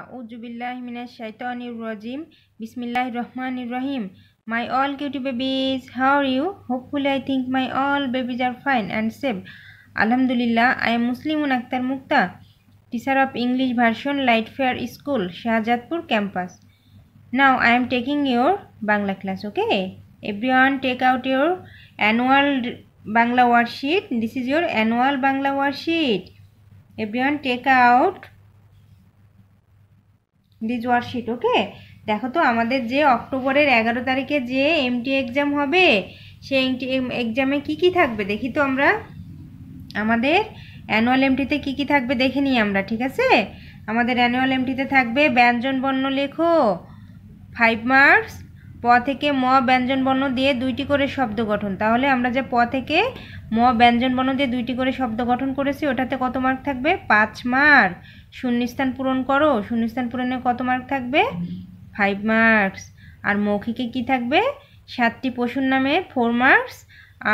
আউজুবিল্লাহ মিনা শাইতানির রজিম বিসমিল্লাহ রহমান রহিম my all cutie babies how are you hopefully I think my all babies are fine and safe আলহামদুলিল্লাহ I am Muslim un Akter Mukta teacher of English version Light Fair School Shahjadpur campus now I am taking your Bangla class okay everyone take out your annual Bangla worksheet this is your annual Bangla worksheet everyone take out these sheet okay দেখো তো আমাদের যে অক্টোবরের এগারো তারিখে যে MT exam হবে সেই এমটি এক্সামে কি কি থাকবে দেখি তো আমরা আমাদের অ্যানুয়াল এমটিতে কি কি থাকবে দেখে নিই আমরা ঠিক আছে আমাদের অ্যানুয়াল এমটিতে থাকবে ব্যঞ্জন বর্ণ লেখো ফাইভ মার্কস প থেকে ম ব্যঞ্জন বর্ণ দিয়ে দুইটি করে শব্দ গঠন তাহলে আমরা যে প থেকে ম ব্যঞ্জন বর্ণ দিয়ে দুইটি করে শব্দ গঠন করেছি ওটাতে কত মার্ক থাকবে পাঁচ মার্ক শূন্যস্থান পূরণ করো শূন্যস্থান পূরণে কত মার্ক থাকবে ফাইভ মার্কস আর মৌখিকে কি থাকবে সাতটি পশুর নামে ফোর মার্কস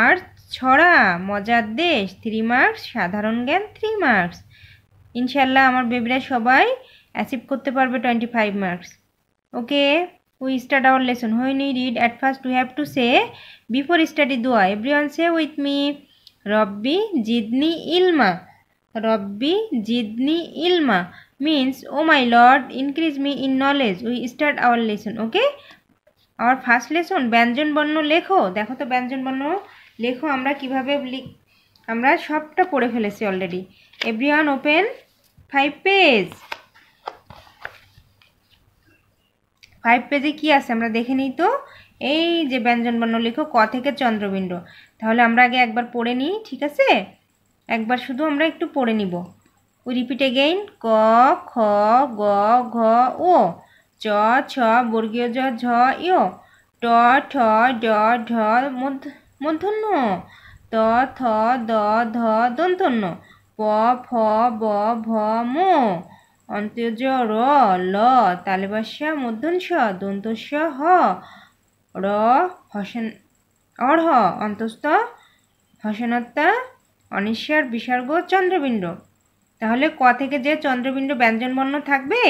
আর ছড়া মজার দেশ থ্রি মার্কস সাধারণ জ্ঞান থ্রি মার্কস ইনশাল্লাহ আমার বেবিরা সবাই অ্যাচিভ করতে পারবে twenty five marks okay we start our lesson we need read at first we have to say before study দোয়া everyone say with me রব্বি জিদনি ইলমা রব্বি জিদনি ইলমা means O my lord increase me in knowledge we start our lesson okay our first lesson ব্যঞ্জন বর্ণ লেখো দেখো তো ব্যঞ্জন বর্ণ লেখো আমরা কিভাবে আমরা সবটা পড়ে ফেলেছি already everyone open five page five পেজে কি আছে আমরা দেখে নিই তো এই যে ব্যঞ্জন বর্ণ লেখো ক থেকে চন্দ্রবিন্দু তাহলে আমরা আগে একবার পড়ে নিই ঠিক আছে একবার শুধু আমরা একটু পড়ে নিব উই রিপিট এগেইন ক খ গ ঘ ও চ ছ বর্গীয় জ ঝ ইয় ট ঠ ড ঢ মধ্যন্য ত থ দ ধ দন্তন্য প ফ ব ভ ম অন্ত্যজ র ল তালেবাসা মধ্যনস দন্তস্য হ র হসন অর্হ অন্তস্থ হসেনত্তা অনিশ্বার বিসর্গ চন্দ্রবিন্দ তাহলে ক থেকে যে চন্দ্রবিন্দু ব্যঞ্জনবর্ণ থাকবে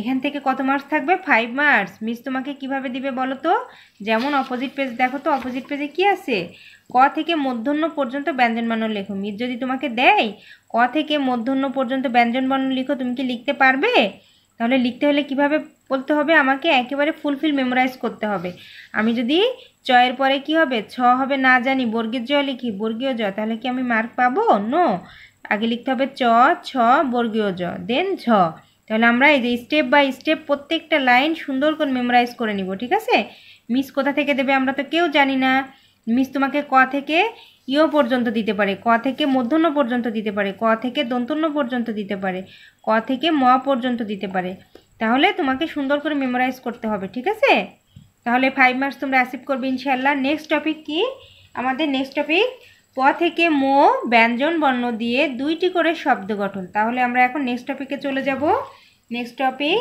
এখান থেকে কত মার্কস থাকবে ফাইভ মার্কস মিস তোমাকে কিভাবে দিবে বলো তো যেমন অপোজিট পেজ দেখো তো অপোজিট পেজে কি আছে ক থেকে মধ্যন্য পর্যন্ত ব্যঞ্জনবর্ণ লেখো মিস যদি তোমাকে দেয় ক থেকে মধ্যাহ্ন পর্যন্ত ব্যঞ্জনবর্ণ লিখো তুমি কি লিখতে পারবে তাহলে লিখতে হলে কিভাবে বলতে হবে আমাকে একেবারে ফুলফিল মেমোরাইজ করতে হবে আমি যদি এর পরে কি হবে ছ হবে না জানি বর্গের জয় লিখি বর্গীয় জ তাহলে কি আমি মার্ক পাবো নো আগে লিখতে হবে চ ছ বর্গীয় জ দেন ঝ তাহলে আমরা এই যে স্টেপ বাই স্টেপ প্রত্যেকটা লাইন সুন্দর করে মেমোরাইজ করে নিব ঠিক আছে মিস কোথা থেকে দেবে আমরা তো কেউ জানি না মিস তোমাকে ক থেকে ইও পর্যন্ত দিতে পারে ক থেকে মধ্যন্য পর্যন্ত দিতে পারে ক থেকে দন্তন্য পর্যন্ত দিতে পারে ক থেকে ম পর্যন্ত দিতে পারে তাহলে তোমাকে সুন্দর করে মেমোরাইজ করতে হবে ঠিক আছে তাহলে ফাইভ মার্কস তোমরা অ্যাসিভ করবে ইনশাল্লাহ নেক্সট টপিক কি আমাদের নেক্সট টপিক প থেকে মো ব্যঞ্জন বর্ণ দিয়ে দুইটি করে শব্দ গঠন তাহলে আমরা এখন নেক্সট টপিকে চলে যাব নেক্সট টপিক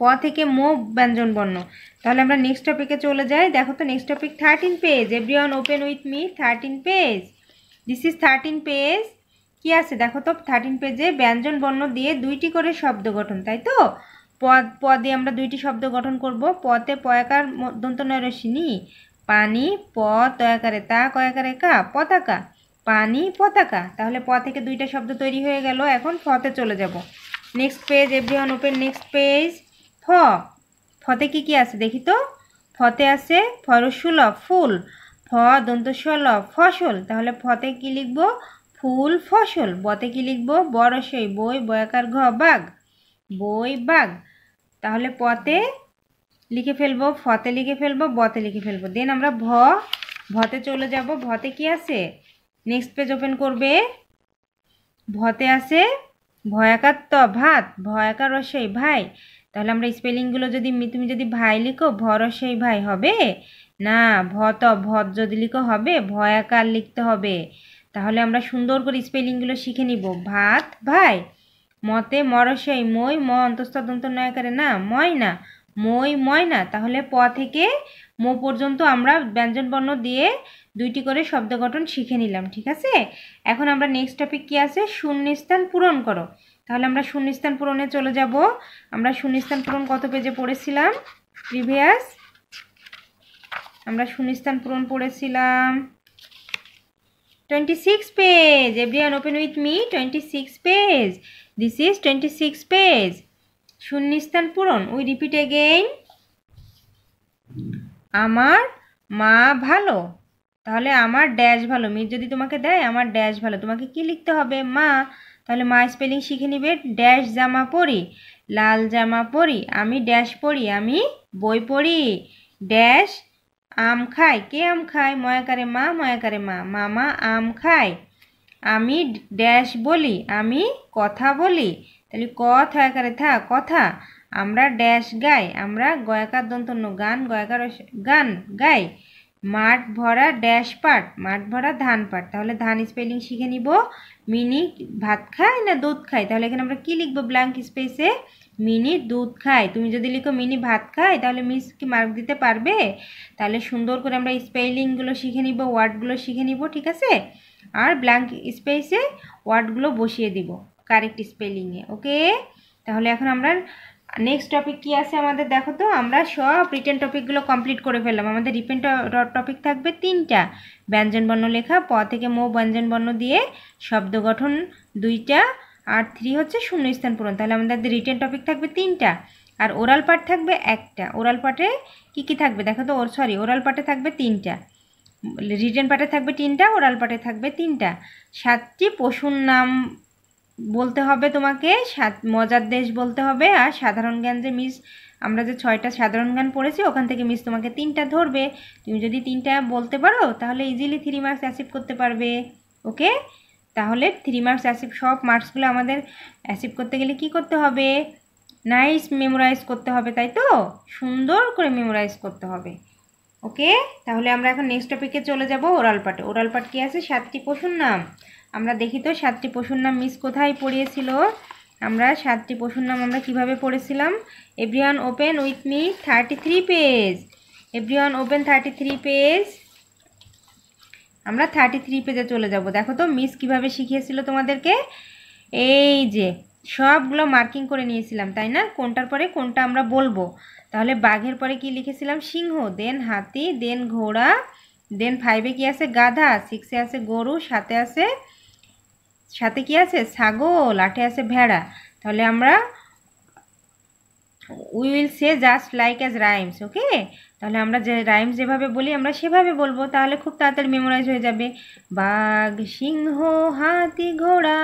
প থেকে মো ব্যঞ্জন বর্ণ তাহলে আমরা নেক্সট টপিকে চলে যাই দেখো তো next topic thirteen page every open with me thirteen page this is thirteen page কি আছে দেখো তো থার্টিন পেজে ব্যঞ্জন বর্ণ দিয়ে দুইটি করে শব্দ গঠন তাই তো পদ পদে আমরা দুইটি শব্দ গঠন করব পতে পয়াকার দন্তনয়রসিনী পানি প তয়াকারে তা কয়াকারে কা পতাকা পানি পতাকা তাহলে প থেকে দুইটা শব্দ তৈরি হয়ে গেল এখন ফতে চলে যাব next page everyone open next page ফ ফতে কি কি আছে দেখি তো ফতে আছে ফরসুল ফুল ফ দন্তস্বল ফসল তাহলে ফতে কি লিখবো ফুল ফসল বতে কি লিখব বড়সই বই বয়াকার ঘ বাঘ বই বাঘ তাহলে পতে লিখে ফেলব ফতে লিখে ফেলব বতে লিখে ফেলব দেন আমরা ভ ভতে চলে যাব ভতে কি আছে নেক্সট পেজ ওপেন করবে ভতে আছে ভয়াকার ত ভাত ভয়াকার রসই ভাই তাহলে আমরা স্পেলিংগুলো যদি তুমি যদি ভাই লিখো ভরসই ভাই হবে না ভত ভত যদি লিখো হবে ভয়াকার লিখতে হবে তাহলে আমরা সুন্দর করে স্পেলিংগুলো শিখে নিব ভাত ভাই মতে মরসই মই ম অন্তস্তদন্ত নয় করে না ময় না মই ময় না তাহলে প থেকে মো পর্যন্ত আমরা ব্যঞ্জনবর্ণ দিয়ে দুইটি করে শব্দ গঠন শিখে নিলাম ঠিক আছে এখন আমরা নেক্সট টপিক কি আছে শূন্যস্থান পূরণ করো তাহলে আমরা শূন্যস্থান পূরণে চলে যাব আমরা শূন্যস্থান পূরণ কত পেজে পড়েছিলাম প্রিভিয়াস আমরা শূন্যস্থান পূরণ পড়েছিলাম 26 page. Everyone open with me. 26 page. This is 26 page. শূন্যস্থান পূরণ উই রিপিট এগেইন আমার মা ভালো তাহলে আমার ড্যাশ ভালো মির যদি তোমাকে দেয় আমার ড্যাশ ভালো তোমাকে কি লিখতে হবে মা তাহলে মা স্পেলিং শিখে নিবে ড্যাশ জামা পরি লাল জামা পরি আমি ড্যাশ পরি আমি বই পড়ি ড্যাশ আম খায় কে আম খায় ময়াকারে মা ময়াকারে মা মামা আম খায় আমি ড্যাশ বলি আমি কথা বলি তাহলে ক থয়াকারে থা কথা আমরা ড্যাশ গাই আমরা গয়াকার দন্তন্য গান গয়াকার গান গাই মাঠ ভরা ড্যাশ পাট মাঠ ভরা ধান পাট তাহলে ধান স্পেলিং শিখে নিব মিনি ভাত খায় না দুধ খায় তাহলে এখানে আমরা কী লিখবো ব্ল্যাঙ্ক স্পেসে মিনি দুধ খায় তুমি যদি লিখো মিনি ভাত খায় তাহলে মিস কি মার্ক দিতে পারবে তাহলে সুন্দর করে আমরা স্পেলিংগুলো শিখে নিব ওয়ার্ডগুলো শিখে নিব ঠিক আছে আর ব্ল্যাঙ্ক স্পেসে ওয়ার্ডগুলো বসিয়ে দিব কারেক্ট স্পেলিংয়ে ওকে তাহলে এখন আমরা নেক্সট টপিক কি আছে আমাদের দেখো তো আমরা সব রিটেন টপিকগুলো কমপ্লিট করে ফেললাম আমাদের রিপেন টপিক থাকবে তিনটা ব্যঞ্জনবর্ণ লেখা প থেকে মো ব্যঞ্জনবর্ণ দিয়ে শব্দ গঠন দুইটা আর থ্রি হচ্ছে শূন্যস্থান পূরণ তাহলে আমাদের রিটেন টপিক থাকবে তিনটা আর ওরাল পার্ট থাকবে একটা ওরাল পার্টে কি কি থাকবে দেখো তো ওর সরি ওরাল পার্টে থাকবে তিনটা রিটেন পার্টে থাকবে তিনটা ওরাল পার্টে থাকবে তিনটা সাতটি পশুর নাম বলতে হবে তোমাকে সাত মজার দেশ বলতে হবে আর সাধারণ জ্ঞান যে মিস আমরা যে ছয়টা সাধারণ জ্ঞান পড়েছি ওখান থেকে মিস তোমাকে তিনটা ধরবে তুমি যদি তিনটা বলতে পারো তাহলে ইজিলি থ্রি মার্কস অ্যাচিভ করতে পারবে ওকে তাহলে থ্রি মার্কস অ্যাসিভ সব মার্কসগুলো আমাদের অ্যাসিভ করতে গেলে কি করতে হবে নাইস মেমোরাইজ করতে হবে তাই তো সুন্দর করে মেমোরাইজ করতে হবে ওকে তাহলে আমরা এখন নেক্সট টপিকে চলে যাব ওরাল পাটে ওরাল পাট কী আছে সাতটি পশুর নাম আমরা দেখি তো সাতটি পশুর নাম মিস কোথায় পড়িয়েছিল আমরা সাতটি পশুর নাম আমরা কিভাবে পড়েছিলাম everyone open with me thirty three page everyone open thirty three page আমরা থার্টি থ্রি পেজে চলে যাব দেখো তো মিস কিভাবে শিখিয়েছিল তোমাদেরকে এই যে সবগুলো মার্কিং করে নিয়েছিলাম তাই না কোনটার পরে কোনটা আমরা বলবো তাহলে বাঘের পরে কি লিখেছিলাম সিংহ দেন হাতি দেন ঘোড়া দেন ফাইভে কি আছে গাধা সিক্সে আছে গরু সাথে আছে সাথে কি আছে ছাগল আটে আছে ভেড়া তাহলে আমরা we will say just like as rhymes okay তাহলে আমরা যে রাইমস যেভাবে বলি আমরা সেভাবে বলবো তাহলে খুব তাড়াতাড়ি মেমোরাইজ হয়ে যাবে বাঘ সিংহ হাতি ঘোড়া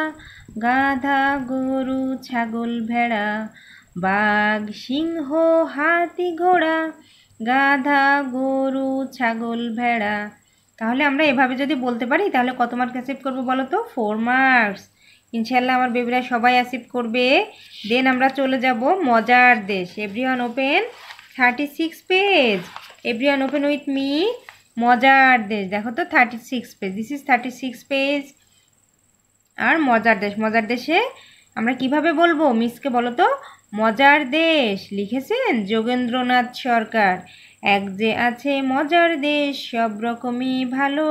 গাধা গরু ছাগল ভেড়া বাঘ সিংহ হাতি ঘোড়া গাধা গরু ছাগল ভেড়া তাহলে আমরা এভাবে যদি বলতে পারি তাহলে কত মার্কস অ্যাসেপ্ট করবো বলো তো ফোর মার্কস ইনশাল্লাহ আমার বেবিরা সবাই অ্যাসিভ করবে দেন আমরা চলে যাব মজার দেশ everyone open thirty six page everyone open with me মজার দেশ দেখো তো thirty six page this is thirty six page আর মজার দেশ মজার দেশে আমরা কিভাবে বলবো মিসকে বলো তো মজার দেশ লিখেছেন যোগেন্দ্রনাথ সরকার এক যে আছে মজার দেশ সব রকমই ভালো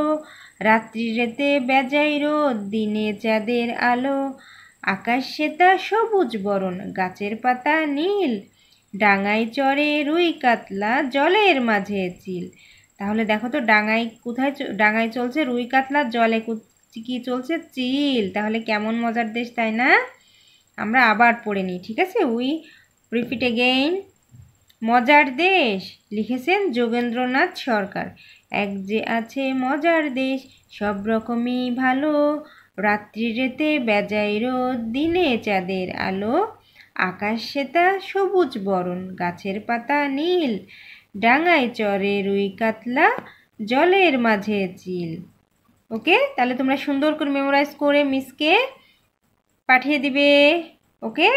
রাত্রিরেতে বেজায় রোদ দিনে চাঁদের আলো আকাশ সেতা সবুজ বরণ গাছের পাতা নীল ডাঙায় চড়ে রুই কাতলা জলের মাঝে চিল তাহলে দেখো তো ডাঙায় কোথায় ডাঙায় চলছে রুই কাতলা জলে কি চলছে চিল তাহলে কেমন মজার দেশ তাই না আমরা আবার পড়ে নিই ঠিক আছে উই রিপিট এগেইন মজার দেশ লিখেছেন যোগেন্দ্রনাথ সরকার এক যে আছে মজার দেশ সব রকমই ভালো রাত্রি রেতে বেজায় রোদ দিনে চাঁদের আলো আকাশ সেতা সবুজ বরণ গাছের পাতা নীল ডাঙায় চরে রুই কাতলা জলের মাঝে চিল ওকে তাহলে তোমরা সুন্দর করে মেমোরাইজ করে মিসকে পাঠিয়ে দিবে ওকে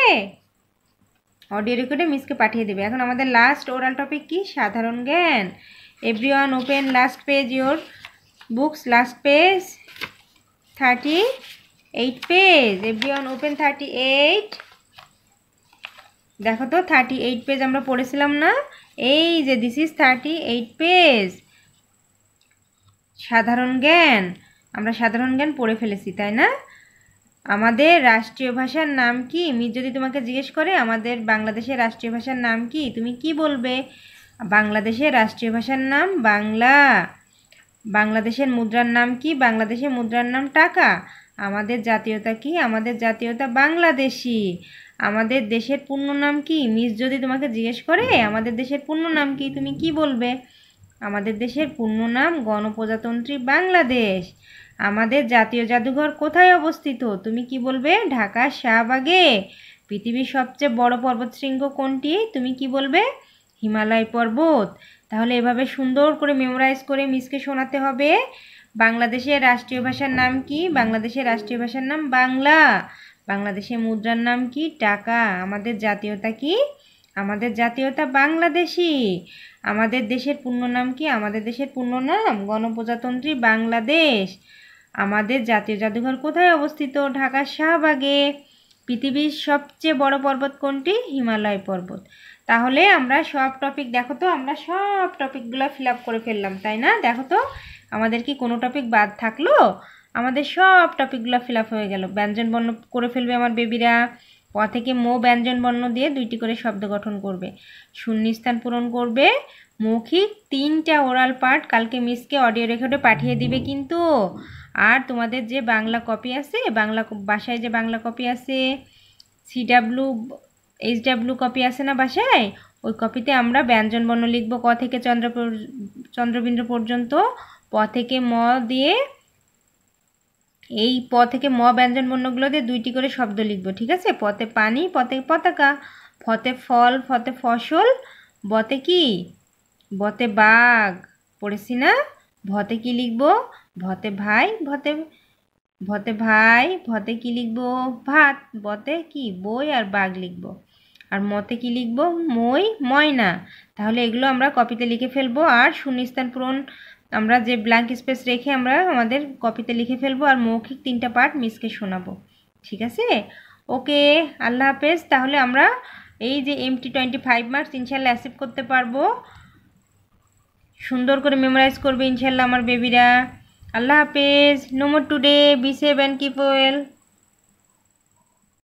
অডিও রেকর্ডে মিসকে পাঠিয়ে দেবে এখন আমাদের লাস্ট ওরাল টপিক কি সাধারণ জ্ঞান everyone open last page your books last page thirty eight page everyone open thirty eight দেখো তো থার্টি এইট পেজ আমরা পড়েছিলাম না এই যে this is thirty eight page সাধারণ জ্ঞান আমরা সাধারণ জ্ঞান পড়ে ফেলেছি তাই না আমাদের রাষ্ট্রীয় ভাষার নাম কি মি যদি তোমাকে জিজ্ঞেস করে আমাদের বাংলাদেশের রাষ্ট্রীয় ভাষার নাম কি তুমি কি বলবে বাংলাদেশের রাষ্ট্রীয় ভাষার নাম বাংলা বাংলাদেশের মুদ্রার নাম কি বাংলাদেশের মুদ্রার নাম টাকা আমাদের জাতীয়তা কি আমাদের জাতীয়তা বাংলাদেশি আমাদের দেশের পূর্ণ নাম কি মিস যদি তোমাকে জিজ্ঞেস করে আমাদের দেশের পূর্ণ নাম কি তুমি কি বলবে আমাদের দেশের পূর্ণ নাম গণপ্রজাতন্ত্রী বাংলাদেশ আমাদের জাতীয় জাদুঘর কোথায় অবস্থিত তুমি কি বলবে ঢাকার শাহবাগে পৃথিবীর সবচেয়ে বড় পর্বতশৃঙ্গ কোনটি তুমি কি বলবে হিমালয় পর্বত তাহলে এভাবে সুন্দর করে মেমোরাইজ করে মিসকে শোনাতে হবে বাংলাদেশের রাষ্ট্রীয় ভাষার নাম কি বাংলাদেশের রাষ্ট্রীয় ভাষার নাম বাংলা বাংলাদেশের মুদ্রার নাম কি টাকা আমাদের জাতীয়তা কি আমাদের জাতীয়তা বাংলাদেশি আমাদের দেশের পূর্ণ নাম কি আমাদের দেশের পূর্ণ নাম গণপ্রজাতন্ত্রী বাংলাদেশ আমাদের জাতীয় জাদুঘর কোথায় অবস্থিত ঢাকার শাহবাগে পৃথিবীর সবচেয়ে বড় পর্বত কোনটি হিমালয় পর্বত তাহলে আমরা সব টপিক দেখো তো আমরা সব টপিকগুলো ফিল করে ফেললাম তাই না দেখো তো আমাদের কি কোনো টপিক বাদ থাকলো আমাদের সব টপিকগুলো ফিল হয়ে গেল ব্যঞ্জন বর্ণ করে ফেলবে আমার বেবিরা ক থেকে মো ব্যঞ্জন বর্ণ দিয়ে দুইটি করে শব্দ গঠন করবে শূন্যস্থান পূরণ করবে মৌখিক তিনটা ওরাল পার্ট কালকে মিসকে অডিও রেকর্ডে পাঠিয়ে দিবে কিন্তু আর তোমাদের যে বাংলা কপি আছে বাংলা বাসায় যে বাংলা কপি আছে সিডাব্লু এইচডাব্লু কপি আছে না বাসায় ওই কপিতে আমরা ব্যঞ্জনবর্ণ লিখব ক থেকে চন্দ্র চন্দ্রবিন্দ পর্যন্ত প থেকে ম দিয়ে এই প থেকে ম ব্যঞ্জনবর্ণগুলো দিয়ে দুইটি করে শব্দ লিখবো ঠিক আছে পথে পানি পতে পতাকা ফতে ফল ফতে ফসল বতে কি বতে বাঘ পড়েছি না ভতে কি লিখবো ভতে ভাই ভতে ভতে ভাই ভতে কি লিখবো ভাত বতে কি বই আর বাঘ লিখব আর মতে কি লিখব মই ময়না তাহলে এগুলো আমরা কপিতে লিখে ফেলবো আর শূন্যস্থান পূরণ আমরা যে ব্ল্যাঙ্ক স্পেস রেখে আমরা আমাদের কপিতে লিখে ফেলবো আর মৌখিক তিনটা পার্ট মিসকে শোনাবো ঠিক আছে ওকে আল্লাহ হাফেজ তাহলে আমরা এই যে M T twenty five marks ইনশাল্লাহ অ্যাসেপ্ট করতে পারবো সুন্দর করে মেমোরাইজ করবে ইনশাল্লাহ আমার বেবিরা আল্লাহ হাফেজ no more today be safe and keep well